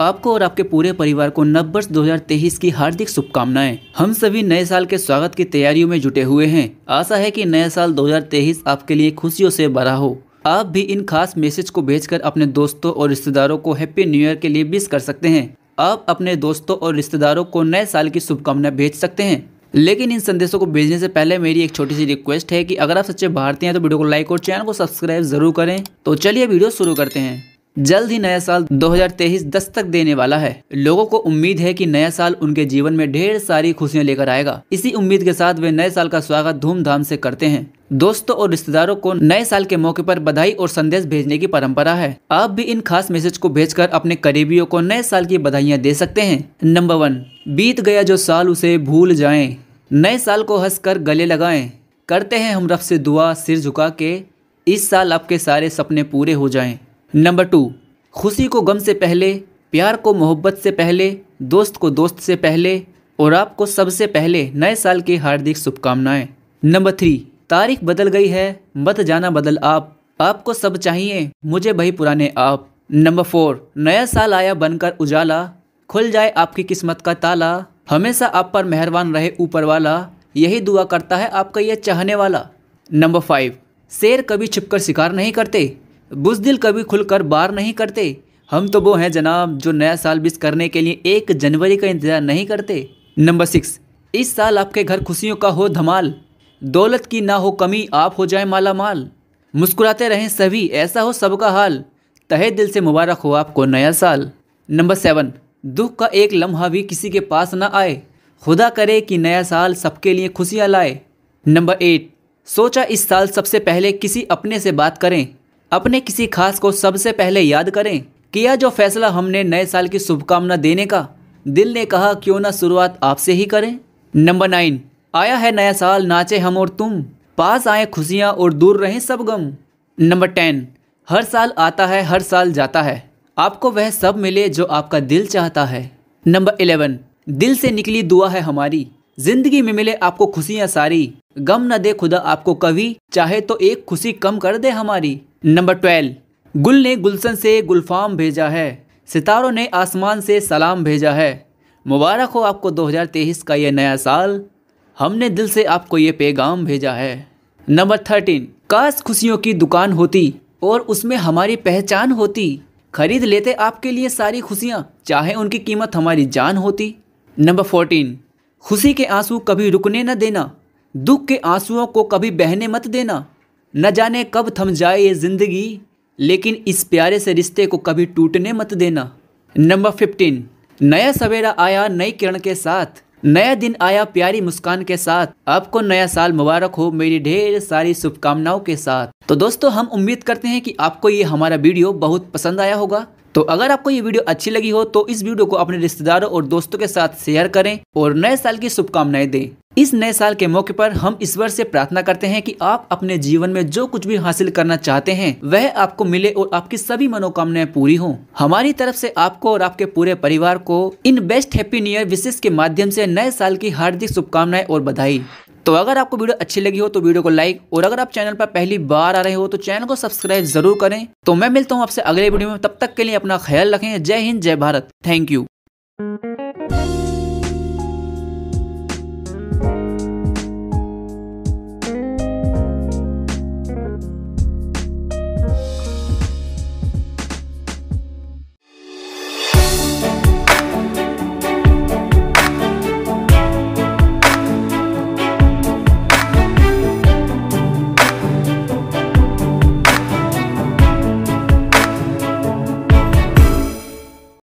आपको और आपके पूरे परिवार को नव वर्ष दो की हार्दिक शुभकामनाएं हम सभी नए साल के स्वागत की तैयारियों में जुटे हुए हैं आशा है कि नया साल 2023 आपके लिए खुशियों से भरा हो आप भी इन खास मैसेज को भेजकर अपने दोस्तों और रिश्तेदारों को हैप्पी न्यू ईयर के लिए विश कर सकते हैं आप अपने दोस्तों और रिश्तेदारों को नए साल की शुभकामनाएं भेज सकते हैं लेकिन इन संदेशों को भेजने से पहले मेरी एक छोटी सी रिक्वेस्ट है कि अगर आप सच्चे भारतीय हैं तो वीडियो को लाइक और चैनल को सब्सक्राइब जरूर करें तो चलिए वीडियो शुरू करते हैं जल्द ही नया साल 2023 दस्तक देने वाला है लोगों को उम्मीद है कि नया साल उनके जीवन में ढेर सारी खुशियां लेकर आएगा इसी उम्मीद के साथ वे नए साल का स्वागत धूमधाम से करते हैं दोस्तों और रिश्तेदारों को नए साल के मौके पर बधाई और संदेश भेजने की परंपरा है आप भी इन खास मैसेज को भेजकर अपने करीबियों को नए साल की बधाइयाँ दे सकते हैं नंबर वन बीत गया जो साल उसे भूल जाए नए साल को हंस गले लगाए करते हैं हम रफ से दुआ सिर झुका के इस साल आपके सारे सपने पूरे हो जाएं नंबर टू खुशी को गम से पहले प्यार को मोहब्बत से पहले दोस्त को दोस्त से पहले और आपको सबसे पहले नए साल की हार्दिक शुभकामनाएं नंबर थ्री तारीख बदल गई है मत जाना बदल आप आपको सब चाहिए मुझे भाई पुराने आप नंबर फोर नया साल आया बनकर उजाला खुल जाए आपकी किस्मत का ताला हमेशा आप पर मेहरबान रहे ऊपर वाला यही दुआ करता है आपका यह चाहने वाला नंबर फाइव शेर कभी छुपकर शिकार नहीं करते बुजदिल कभी खुलकर बार नहीं करते हम तो वो हैं जनाब जो नया साल बिस करने के लिए एक जनवरी का इंतज़ार नहीं करते नंबर सिक्स इस साल आपके घर खुशियों का हो धमाल दौलत की ना हो कमी आप हो जाए माला माल मुस्कुराते रहें सभी ऐसा हो सबका हाल तहे दिल से मुबारक हो आपको नया साल नंबर सेवन दुख का एक लम्हा भी किसी के पास ना आए खुदा करे कि नया साल सबके लिए खुशियाँ लाए नंबर एट सोचा इस साल सबसे पहले किसी अपने से बात करें अपने किसी खास को सबसे पहले याद करें किया जो फैसला हमने नए साल की शुभकामना देने का दिल ने कहा क्यों ना शुरुआत आपसे ही करें नंबर नाइन आया है नया साल नाचे हम और तुम पास आए खुशियाँ और दूर रहें सब गम नंबर टेन हर साल आता है हर साल जाता है आपको वह सब मिले जो आपका दिल चाहता है नंबर इलेवन दिल से निकली दुआ है हमारी जिंदगी में मिले आपको खुशियाँ सारी गम न दे खुदा आपको कभी चाहे तो एक खुशी कम कर दे हमारी नंबर ट्वेल्व गुल ने गुलशन से गुलफाम भेजा है सितारों ने आसमान से सलाम भेजा है मुबारक हो आपको 2023 का यह नया साल हमने दिल से आपको ये पैगाम भेजा है नंबर थर्टीन काश खुशियों की दुकान होती और उसमें हमारी पहचान होती खरीद लेते आपके लिए सारी खुशियाँ चाहे उनकी कीमत हमारी जान होती नंबर फोर्टीन खुशी के आंसू कभी रुकने न देना दुख के आंसुओं को कभी बहने मत देना न जाने कब थम जाए ये ज़िंदगी लेकिन इस प्यारे से रिश्ते को कभी टूटने मत देना नंबर फिफ्टीन नया सवेरा आया नई किरण के साथ नया दिन आया प्यारी मुस्कान के साथ आपको नया साल मुबारक हो मेरी ढेर सारी शुभकामनाओं के साथ तो दोस्तों हम उम्मीद करते हैं कि आपको ये हमारा वीडियो बहुत पसंद आया होगा तो अगर आपको ये वीडियो अच्छी लगी हो तो इस वीडियो को अपने रिश्तेदारों और दोस्तों के साथ शेयर करें और नए साल की शुभकामनाएं दें इस नए साल के मौके पर हम ईश्वर से प्रार्थना करते हैं कि आप अपने जीवन में जो कुछ भी हासिल करना चाहते हैं वह आपको मिले और आपकी सभी मनोकामनाएं पूरी हों हमारी तरफ से आपको और आपके पूरे परिवार को इन बेस्ट हैप्पी न्यू ईयर विशेष के माध्यम से नए साल की हार्दिक शुभकामनाएं और बधाई तो अगर आपको वीडियो अच्छी लगी हो तो वीडियो को लाइक और अगर आप चैनल पर पहली बार आ रहे हो तो चैनल को सब्सक्राइब जरूर करें तो मैं मिलता हूँ आपसे अगले वीडियो में तब तक के लिए अपना ख्याल रखें जय हिंद जय भारत थैंक यू